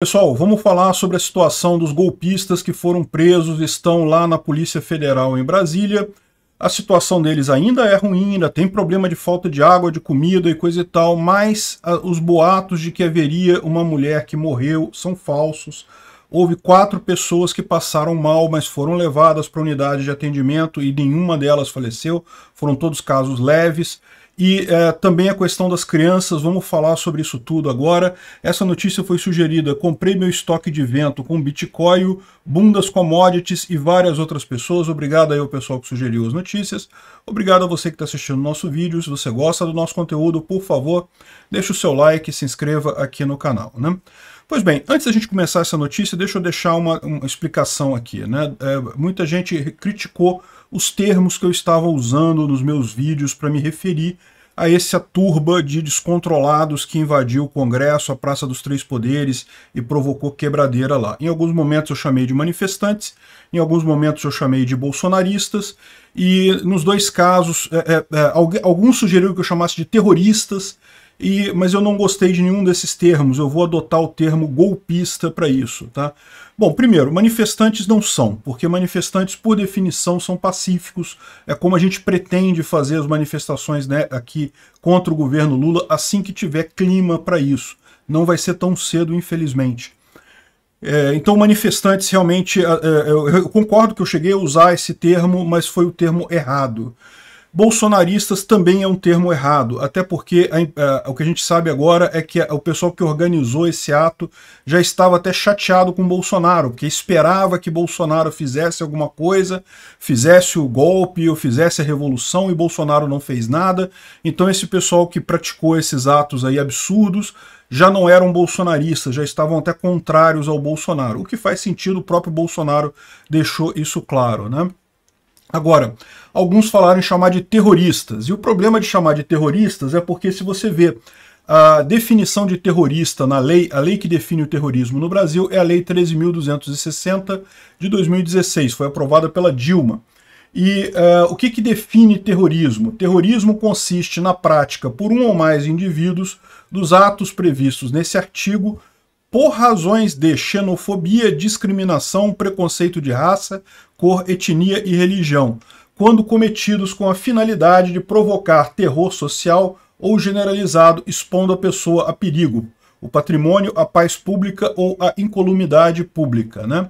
Pessoal, vamos falar sobre a situação dos golpistas que foram presos, estão lá na Polícia Federal em Brasília. A situação deles ainda é ruim, ainda tem problema de falta de água, de comida e coisa e tal, mas ah, os boatos de que haveria uma mulher que morreu são falsos. Houve quatro pessoas que passaram mal, mas foram levadas para unidade de atendimento e nenhuma delas faleceu. Foram todos casos leves. E é, também a questão das crianças, vamos falar sobre isso tudo agora. Essa notícia foi sugerida, comprei meu estoque de vento com Bitcoin, bundas commodities e várias outras pessoas. Obrigado aí ao pessoal que sugeriu as notícias. Obrigado a você que está assistindo o nosso vídeo. Se você gosta do nosso conteúdo, por favor, deixe o seu like e se inscreva aqui no canal. Né? Pois bem, antes da gente começar essa notícia, deixa eu deixar uma, uma explicação aqui. Né? É, muita gente criticou os termos que eu estava usando nos meus vídeos para me referir a essa turba de descontrolados que invadiu o Congresso, a Praça dos Três Poderes e provocou quebradeira lá. Em alguns momentos eu chamei de manifestantes, em alguns momentos eu chamei de bolsonaristas, e nos dois casos, é, é, é alguém, alguns sugeriram que eu chamasse de terroristas, e, mas eu não gostei de nenhum desses termos, eu vou adotar o termo golpista para isso. Tá? Bom, primeiro, manifestantes não são, porque manifestantes, por definição, são pacíficos, é como a gente pretende fazer as manifestações né, aqui contra o governo Lula assim que tiver clima para isso. Não vai ser tão cedo, infelizmente. É, então, manifestantes realmente. É, é eu concordo que eu cheguei a usar esse termo, mas foi o termo errado. Bolsonaristas também é um termo errado, até porque a, a, eh, o que a gente sabe agora é que a, o pessoal que organizou esse ato já estava até chateado com Bolsonaro, porque esperava que Bolsonaro fizesse alguma coisa, fizesse o golpe ou fizesse a revolução e Bolsonaro não fez nada. Então esse pessoal que praticou esses atos aí absurdos já não eram bolsonaristas, já estavam até contrários ao Bolsonaro, o que faz sentido, o próprio Bolsonaro deixou isso claro, né? Agora, alguns falaram em chamar de terroristas, e o problema de chamar de terroristas é porque se você vê a definição de terrorista na lei, a lei que define o terrorismo no Brasil é a Lei 13.260 de 2016, foi aprovada pela Dilma. E uh, o que, que define terrorismo? Terrorismo consiste na prática por um ou mais indivíduos dos atos previstos nesse artigo por razões de xenofobia, discriminação, preconceito de raça, cor, etnia e religião, quando cometidos com a finalidade de provocar terror social ou generalizado, expondo a pessoa a perigo, o patrimônio, a paz pública ou a incolumidade pública. Né?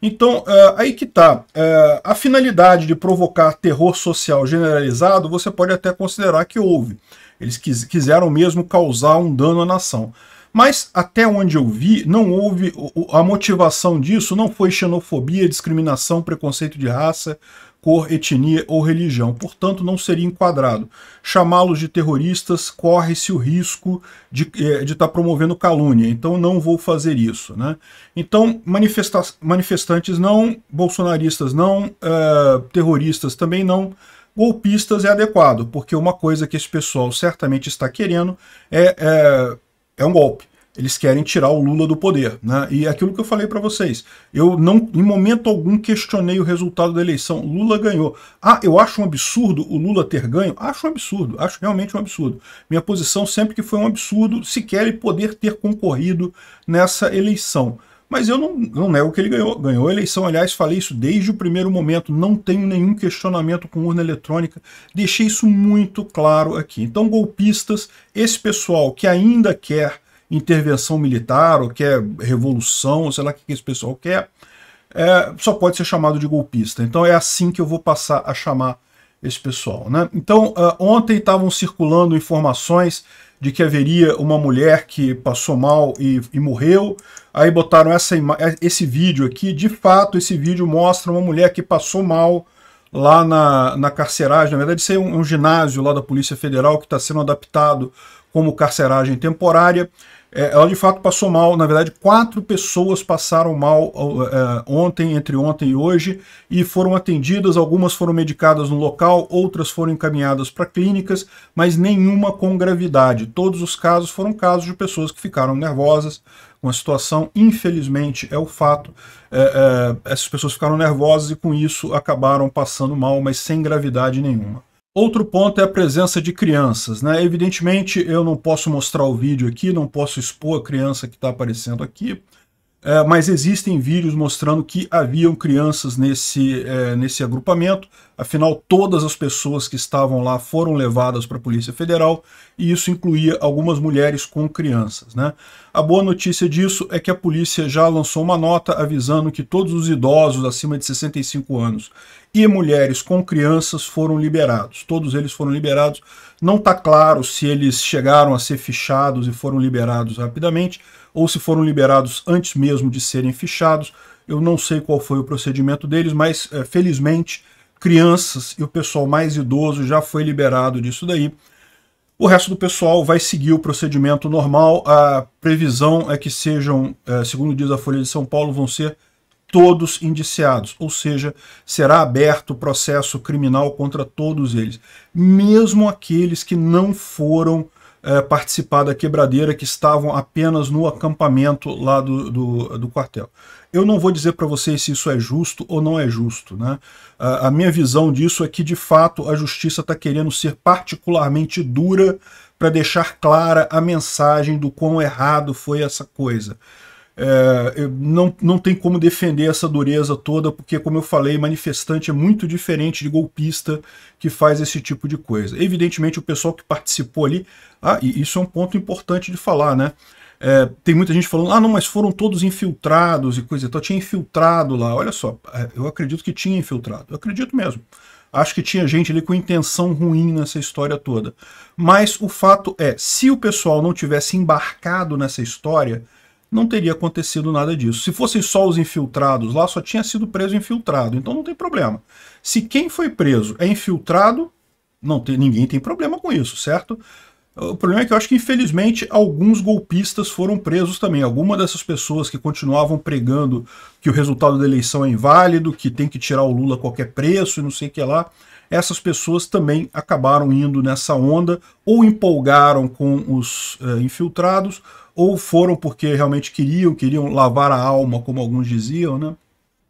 Então, é, aí que está. É, a finalidade de provocar terror social generalizado, você pode até considerar que houve. Eles quis, quiseram mesmo causar um dano à nação. Mas até onde eu vi, não houve a motivação disso não foi xenofobia, discriminação, preconceito de raça, cor, etnia ou religião. Portanto, não seria enquadrado. Chamá-los de terroristas corre-se o risco de estar eh, tá promovendo calúnia. Então, não vou fazer isso. Né? Então, manifesta manifestantes não, bolsonaristas não, uh, terroristas também não, golpistas é adequado, porque uma coisa que esse pessoal certamente está querendo é, é é um golpe. Eles querem tirar o Lula do poder, né? E é aquilo que eu falei para vocês. Eu não, em momento algum, questionei o resultado da eleição. Lula ganhou. Ah, eu acho um absurdo o Lula ter ganho? Acho um absurdo, acho realmente um absurdo. Minha posição sempre que foi um absurdo sequer ele poder ter concorrido nessa eleição. Mas eu não, não nego que ele ganhou, ganhou a eleição. Aliás, falei isso desde o primeiro momento. Não tenho nenhum questionamento com urna eletrônica. Deixei isso muito claro aqui. Então, golpistas, esse pessoal que ainda quer intervenção militar, ou quer revolução, ou sei lá o que esse pessoal quer, é, só pode ser chamado de golpista. Então, é assim que eu vou passar a chamar esse pessoal. Né? Então, uh, ontem estavam circulando informações de que haveria uma mulher que passou mal e, e morreu. Aí botaram essa, é, esse vídeo aqui. De fato, esse vídeo mostra uma mulher que passou mal lá na, na carceragem. Na verdade, isso é um, é um ginásio lá da Polícia Federal que está sendo adaptado como carceragem temporária. É, ela de fato passou mal. Na verdade, quatro pessoas passaram mal é, ontem, entre ontem e hoje, e foram atendidas. Algumas foram medicadas no local, outras foram encaminhadas para clínicas, mas nenhuma com gravidade. Todos os casos foram casos de pessoas que ficaram nervosas com a situação. Infelizmente, é o fato. É, é, essas pessoas ficaram nervosas e com isso acabaram passando mal, mas sem gravidade nenhuma. Outro ponto é a presença de crianças. Né? Evidentemente, eu não posso mostrar o vídeo aqui, não posso expor a criança que está aparecendo aqui, é, mas existem vídeos mostrando que haviam crianças nesse, é, nesse agrupamento, afinal todas as pessoas que estavam lá foram levadas para a Polícia Federal e isso incluía algumas mulheres com crianças. Né? A boa notícia disso é que a polícia já lançou uma nota avisando que todos os idosos acima de 65 anos e mulheres com crianças foram liberados. Todos eles foram liberados. Não está claro se eles chegaram a ser fichados e foram liberados rapidamente, ou se foram liberados antes mesmo de serem fichados. Eu não sei qual foi o procedimento deles, mas é, felizmente crianças e o pessoal mais idoso já foi liberado disso daí. O resto do pessoal vai seguir o procedimento normal. A previsão é que sejam, eh, segundo diz a Folha de São Paulo, vão ser todos indiciados, ou seja, será aberto processo criminal contra todos eles, mesmo aqueles que não foram é, participar da quebradeira, que estavam apenas no acampamento lá do, do, do quartel. Eu não vou dizer para vocês se isso é justo ou não é justo. Né? A, a minha visão disso é que, de fato, a justiça está querendo ser particularmente dura para deixar clara a mensagem do quão errado foi essa coisa. É, não, não tem como defender essa dureza toda, porque, como eu falei, manifestante é muito diferente de golpista que faz esse tipo de coisa. Evidentemente, o pessoal que participou ali, ah, e isso é um ponto importante de falar, né? É, tem muita gente falando, ah, não, mas foram todos infiltrados e coisa e tal. Tinha infiltrado lá. Olha só, é, eu acredito que tinha infiltrado. Eu acredito mesmo. Acho que tinha gente ali com intenção ruim nessa história toda. Mas o fato é, se o pessoal não tivesse embarcado nessa história, não teria acontecido nada disso. Se fossem só os infiltrados lá, só tinha sido preso infiltrado, então não tem problema. Se quem foi preso é infiltrado, não tem, ninguém tem problema com isso, certo? O problema é que eu acho que, infelizmente, alguns golpistas foram presos também. Alguma dessas pessoas que continuavam pregando que o resultado da eleição é inválido, que tem que tirar o Lula a qualquer preço e não sei o que lá, essas pessoas também acabaram indo nessa onda ou empolgaram com os uh, infiltrados ou foram porque realmente queriam, queriam lavar a alma, como alguns diziam, né?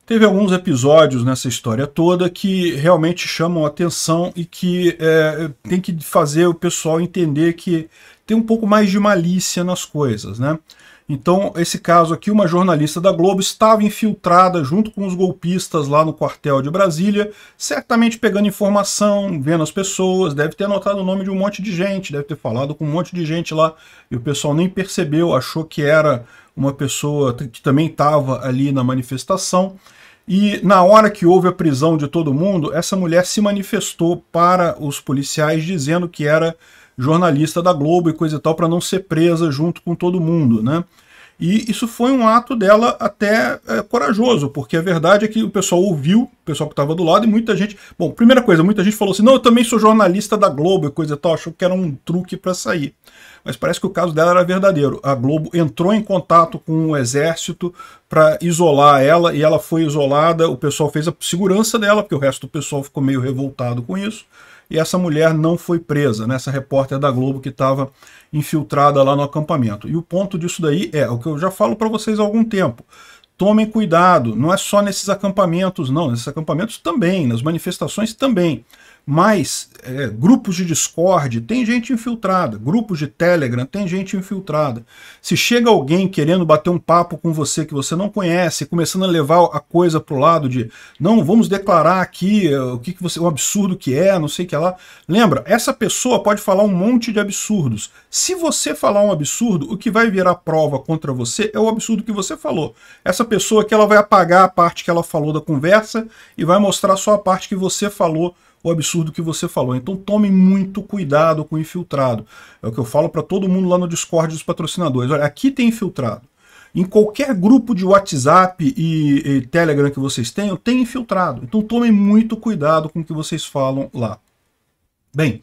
Teve alguns episódios nessa história toda que realmente chamam atenção e que é, tem que fazer o pessoal entender que tem um pouco mais de malícia nas coisas, né? Então, esse caso aqui, uma jornalista da Globo estava infiltrada junto com os golpistas lá no quartel de Brasília, certamente pegando informação, vendo as pessoas, deve ter anotado o nome de um monte de gente, deve ter falado com um monte de gente lá, e o pessoal nem percebeu, achou que era uma pessoa que também estava ali na manifestação. E na hora que houve a prisão de todo mundo, essa mulher se manifestou para os policiais dizendo que era jornalista da Globo e coisa e tal, para não ser presa junto com todo mundo, né? E isso foi um ato dela até é, corajoso, porque a verdade é que o pessoal ouviu, o pessoal que estava do lado, e muita gente. Bom, primeira coisa, muita gente falou assim: não, eu também sou jornalista da Globo e coisa e tal, achou que era um truque para sair mas parece que o caso dela era verdadeiro. A Globo entrou em contato com o exército para isolar ela e ela foi isolada. O pessoal fez a segurança dela, porque o resto do pessoal ficou meio revoltado com isso. E essa mulher não foi presa, né? essa repórter da Globo que estava infiltrada lá no acampamento. E o ponto disso daí é, é o que eu já falo para vocês há algum tempo tomem cuidado, não é só nesses acampamentos, não, nesses acampamentos também, nas manifestações também. Mas é, grupos de Discord tem gente infiltrada, grupos de Telegram tem gente infiltrada. Se chega alguém querendo bater um papo com você que você não conhece, começando a levar a coisa para o lado de não, vamos declarar aqui eh, o que, que você, o absurdo que é, não sei o que lá. Lembra, essa pessoa pode falar um monte de absurdos. Se você falar um absurdo, o que vai virar prova contra você é o absurdo que você falou. Essa pessoa que ela vai apagar a parte que ela falou da conversa e vai mostrar só a parte que você falou o absurdo que você falou. Então tomem muito cuidado com o infiltrado. É o que eu falo para todo mundo lá no Discord dos patrocinadores. Olha, aqui tem infiltrado. Em qualquer grupo de WhatsApp e, e Telegram que vocês tenham, tem infiltrado. Então tomem muito cuidado com o que vocês falam lá. Bem,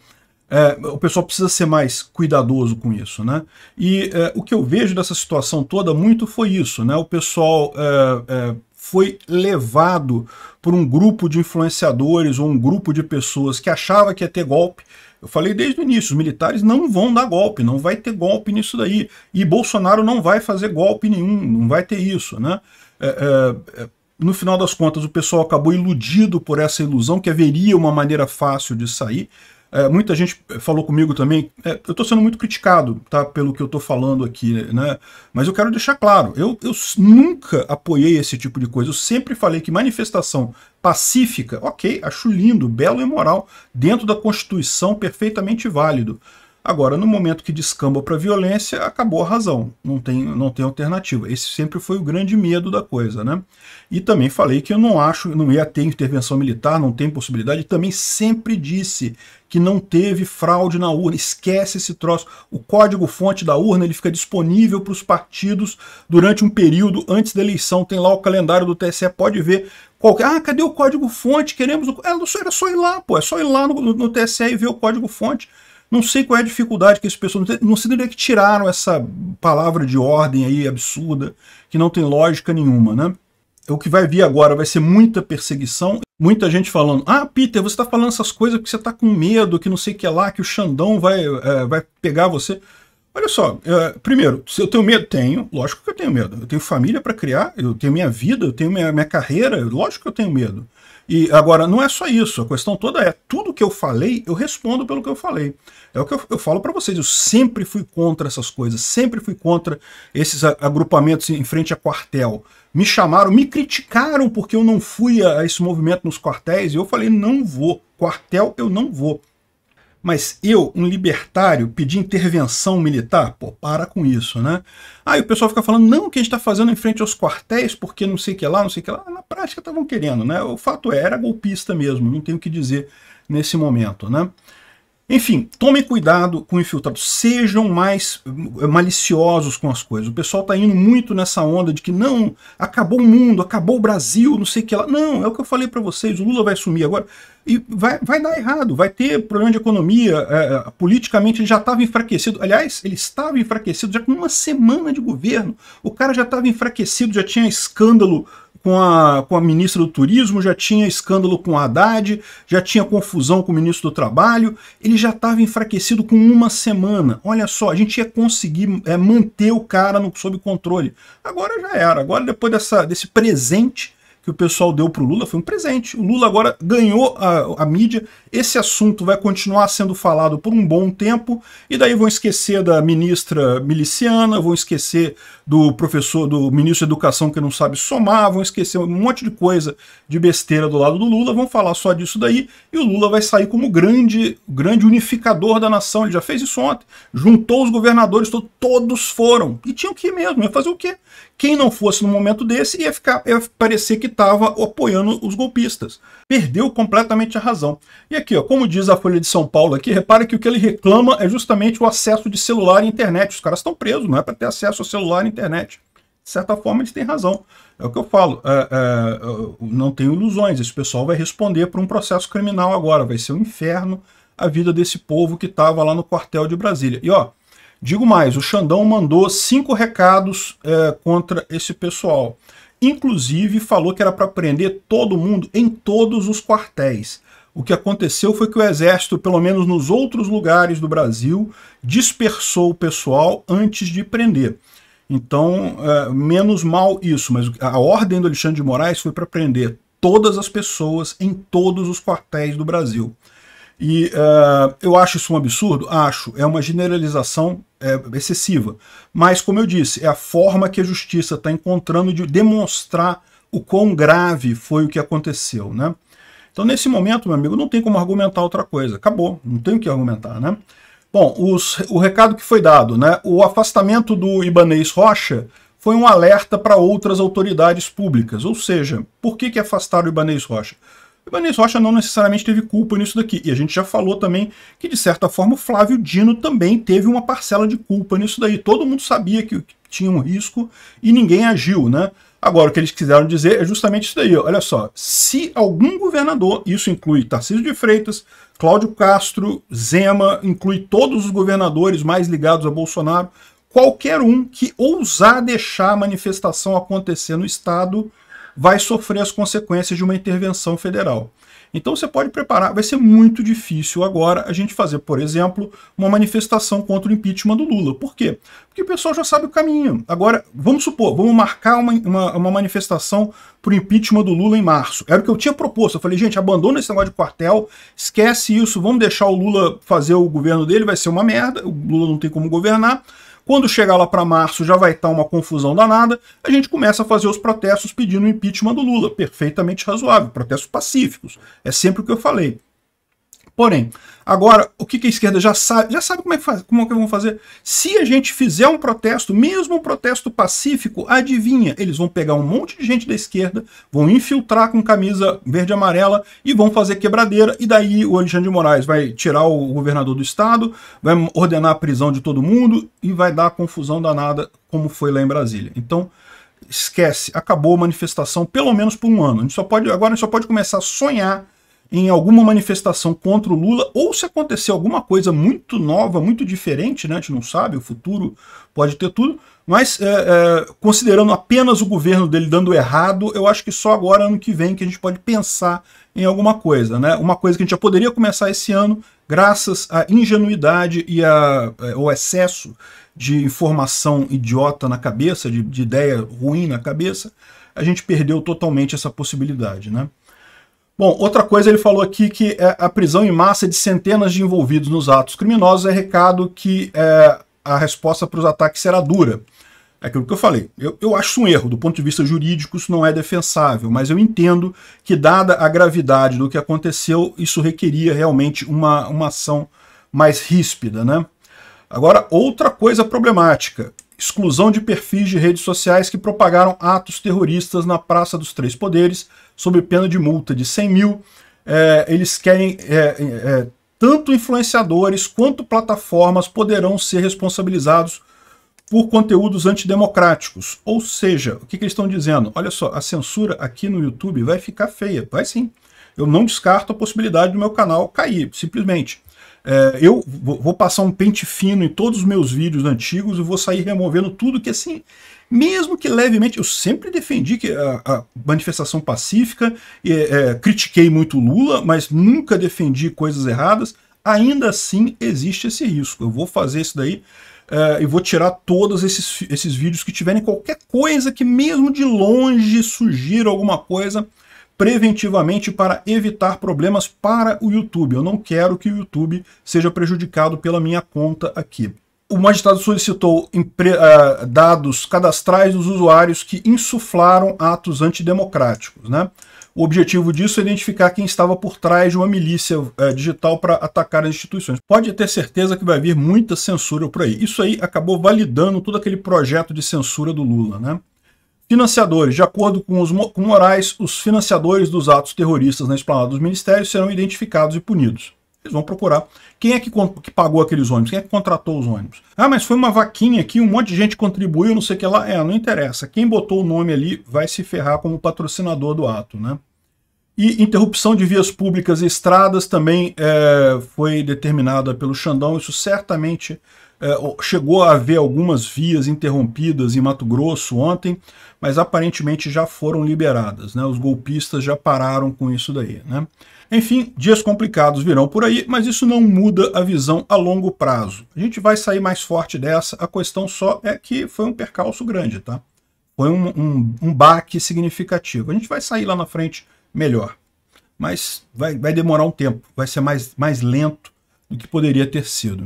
é, o pessoal precisa ser mais cuidadoso com isso, né? E é, o que eu vejo dessa situação toda muito foi isso, né? O pessoal é, é foi levado por um grupo de influenciadores ou um grupo de pessoas que achava que ia ter golpe. Eu falei desde o início, os militares não vão dar golpe, não vai ter golpe nisso daí. E Bolsonaro não vai fazer golpe nenhum, não vai ter isso, né? É, é, é no final das contas, o pessoal acabou iludido por essa ilusão que haveria uma maneira fácil de sair. É, muita gente falou comigo também, é, eu estou sendo muito criticado tá, pelo que eu estou falando aqui, né? mas eu quero deixar claro, eu, eu nunca apoiei esse tipo de coisa, eu sempre falei que manifestação pacífica, ok, acho lindo, belo e moral, dentro da Constituição, perfeitamente válido. Agora, no momento que descamba para violência, acabou a razão, não tem, não tem alternativa. Esse sempre foi o grande medo da coisa. Né? E também falei que eu não acho, não ia ter intervenção militar, não tem possibilidade. Também sempre disse que não teve fraude na urna, esquece esse troço. O código-fonte da urna ele fica disponível para os partidos durante um período antes da eleição. Tem lá o calendário do TSE, pode ver. Qualquer, ah, cadê o código-fonte? Queremos o. É, era só ir lá, pô, é só ir lá no, no TSE e ver o código-fonte. Não sei qual é a dificuldade que as pessoas. Não sei de onde é que tiraram essa palavra de ordem aí absurda, que não tem lógica nenhuma, né? É o que vai vir agora vai ser muita perseguição, muita gente falando: Ah, Peter, você está falando essas coisas porque você está com medo, que não sei o que lá, que o Xandão vai, é, vai pegar você. Olha só, é, primeiro, se eu tenho medo, tenho, lógico que eu tenho medo. Eu tenho família para criar, eu tenho minha vida, eu tenho minha, minha carreira, lógico que eu tenho medo. E agora, não é só isso, a questão toda é, tudo que eu falei, eu respondo pelo que eu falei. É o que eu, eu falo para vocês, eu sempre fui contra essas coisas, sempre fui contra esses agrupamentos em frente a quartel. Me chamaram, me criticaram porque eu não fui a, a esse movimento nos quartéis, e eu falei, não vou, quartel eu não vou. Mas eu, um libertário, pedi intervenção militar? Pô, para com isso, né? Aí o pessoal fica falando, não, o que a gente está fazendo em frente aos quartéis, porque não sei o que lá, não sei o que lá. Na prática estavam querendo, né? O fato é, era golpista mesmo, não tem o que dizer nesse momento, né? Enfim, tomem cuidado com infiltrados, sejam mais eh, maliciosos com as coisas. O pessoal está indo muito nessa onda de que não, acabou o mundo, acabou o Brasil, não sei o que lá. Não, é o que eu falei para vocês, o Lula vai sumir agora. E vai, vai dar errado, vai ter problema de economia, é, é, politicamente ele já estava enfraquecido. Aliás, ele estava enfraquecido já com uma semana de governo. O cara já estava enfraquecido, já tinha escândalo com a, com a ministra do Turismo, já tinha escândalo com a Haddad, já tinha confusão com o ministro do Trabalho, ele já estava enfraquecido com uma semana. Olha só, a gente ia conseguir é, manter o cara no, sob controle. Agora já era, agora depois dessa, desse presente que o pessoal deu para o Lula foi um presente. O Lula agora ganhou a, a, mídia, esse assunto vai continuar sendo falado por um bom tempo, e daí vão esquecer da ministra miliciana, vão esquecer do professor, do ministro da Educação que não sabe somar, vão esquecer um monte de coisa de besteira do lado do Lula, vão falar só disso daí, e o Lula vai sair como grande, grande unificador da nação. Ele já fez isso ontem, juntou os governadores, todos foram. E tinham que ir mesmo, ia fazer o quê? Quem não fosse no momento desse ia, ficar, ia parecer que estava apoiando os golpistas. Perdeu completamente a razão. E aqui, ó, como diz a Folha de São Paulo aqui, repara que o que ele reclama é justamente o acesso de celular e internet. Os caras estão presos, não é para ter acesso ao celular e internet internet. De certa forma, eles têm razão. É o que eu falo, é, é, não tenho ilusões. Esse pessoal vai responder por um processo criminal agora. Vai ser um inferno a vida desse povo que estava lá no quartel de Brasília. E ó, digo mais, o Xandão mandou cinco recados é, contra esse pessoal. Inclusive falou que era para prender todo mundo em todos os quartéis. O que aconteceu foi que o exército, pelo menos nos outros lugares do Brasil, dispersou o pessoal antes de prender. Então, é, menos mal isso, mas a ordem do Alexandre de Moraes foi para prender todas as pessoas em todos os quartéis do Brasil. E é, eu acho isso um absurdo? Acho. É uma generalização é, excessiva. Mas, como eu disse, é a forma que a justiça está encontrando de demonstrar o quão grave foi o que aconteceu. Né? Então, nesse momento, meu amigo, não tem como argumentar outra coisa. Acabou. Não tem o que argumentar, né? Bom, os, o recado que foi dado, né? O afastamento do Ibanês Rocha foi um alerta para outras autoridades públicas. Ou seja, por que, que afastaram o Ibanês Rocha? O Ibanez Rocha não necessariamente teve culpa nisso daqui. E a gente já falou também que, de certa forma, o Flávio Dino também teve uma parcela de culpa nisso daí. Todo mundo sabia que tinha um risco e ninguém agiu, né? Agora, o que eles quiseram dizer é justamente isso daí. Olha só, se algum governador, isso inclui Tarcísio de Freitas, Cláudio Castro, Zema, inclui todos os governadores mais ligados a Bolsonaro, qualquer um que ousar deixar a manifestação acontecer no Estado vai sofrer as consequências de uma intervenção federal. Então você pode preparar, vai ser muito difícil agora a gente fazer, por exemplo, uma manifestação contra o impeachment do Lula. Por quê? Porque o pessoal já sabe o caminho. Agora, vamos supor, vamos marcar uma, uma, uma manifestação para o impeachment do Lula em março. Era o que eu tinha proposto. Eu falei, gente, abandona esse negócio de quartel, esquece isso, vamos deixar o Lula fazer o governo dele, vai ser uma merda, o Lula não tem como governar. Quando chegar lá para março já vai estar tá uma confusão danada, a gente começa a fazer os protestos pedindo o impeachment do Lula, perfeitamente razoável, protestos pacíficos. É sempre o que eu falei. Porém, agora, o que, que, a esquerda já sabe? Já sabe como é que, faz, como é que vão fazer? Se a gente fizer um protesto, mesmo um protesto pacífico, adivinha? Eles vão pegar um monte de gente da esquerda, vão infiltrar com camisa verde e amarela e vão fazer quebradeira. E daí o Alexandre de Moraes vai tirar o governador do estado, vai ordenar a prisão de todo mundo e vai dar a confusão danada, como foi lá em Brasília. Então, esquece, acabou a manifestação, pelo menos por um ano. A gente só pode, agora a gente só pode começar a sonhar em alguma manifestação contra o Lula, ou se acontecer alguma coisa muito nova, muito diferente, né? a gente não sabe, o futuro pode ter tudo, mas é, é, considerando apenas o governo dele dando errado, eu acho que só agora, ano que vem, que a gente pode pensar em alguma coisa. Né? Uma coisa que a gente já poderia começar esse ano, graças à ingenuidade e é, ao excesso de informação idiota na cabeça, de, de ideia ruim na cabeça, a gente perdeu totalmente essa possibilidade. Né? Bom, outra coisa ele falou aqui que é a prisão em massa de centenas de envolvidos nos atos criminosos é recado que é, a resposta para os ataques será dura. É aquilo que eu falei. Eu, eu acho um erro, do ponto de vista jurídico isso não é defensável, mas eu entendo que dada a gravidade do que aconteceu, isso requeria realmente uma, uma ação mais ríspida. Né? Agora, outra coisa problemática, exclusão de perfis de redes sociais que propagaram atos terroristas na Praça dos Três Poderes, sob pena de multa de 100 mil. É, eles querem. É, é, tanto influenciadores quanto plataformas poderão ser responsabilizados por conteúdos antidemocráticos. Ou seja, o que, que eles estão dizendo? Olha só, a censura aqui no YouTube vai ficar feia. Vai sim. Eu não descarto a possibilidade do meu canal cair, simplesmente. É, eu vou passar um pente fino em todos os meus vídeos antigos e vou sair removendo tudo que assim, mesmo que levemente, eu sempre defendi que a, a manifestação pacífica, é, é, critiquei muito Lula, mas nunca defendi coisas erradas. Ainda assim existe esse risco. Eu vou fazer isso daí é, e vou tirar todos esses, esses vídeos que tiverem qualquer coisa que mesmo de longe sugira alguma coisa preventivamente para evitar problemas para o YouTube. Eu não quero que o YouTube seja prejudicado pela minha conta aqui. O magistrado solicitou eh, dados cadastrais dos usuários que insuflaram atos antidemocráticos. Né? O objetivo disso é identificar quem estava por trás de uma milícia eh, digital para atacar as instituições. Pode ter certeza que vai vir muita censura por aí. Isso aí acabou validando todo aquele projeto de censura do Lula, né? Financiadores. De acordo com, os, com Moraes, os financiadores dos atos terroristas na esplanada dos ministérios serão identificados e punidos. Eles vão procurar. Quem é que, que, pagou aqueles ônibus? Quem é que contratou os ônibus? Ah, mas foi uma vaquinha aqui, um monte de gente contribuiu, não sei o que lá. É, não interessa. Quem botou o nome ali vai se ferrar como patrocinador do ato, né? E interrupção de vias públicas e estradas também é, foi determinada pelo Xandão. Isso certamente é, chegou a haver algumas vias interrompidas em Mato Grosso ontem, mas aparentemente já foram liberadas. Né? Os golpistas já pararam com isso daí. Né? Enfim, dias complicados virão por aí, mas isso não muda a visão a longo prazo. A gente vai sair mais forte dessa, a questão só é que foi um percalço grande, tá? Foi um, um, um baque significativo. A gente vai sair lá na frente melhor, mas vai, vai demorar um tempo, vai ser mais, mais lento do que poderia ter sido.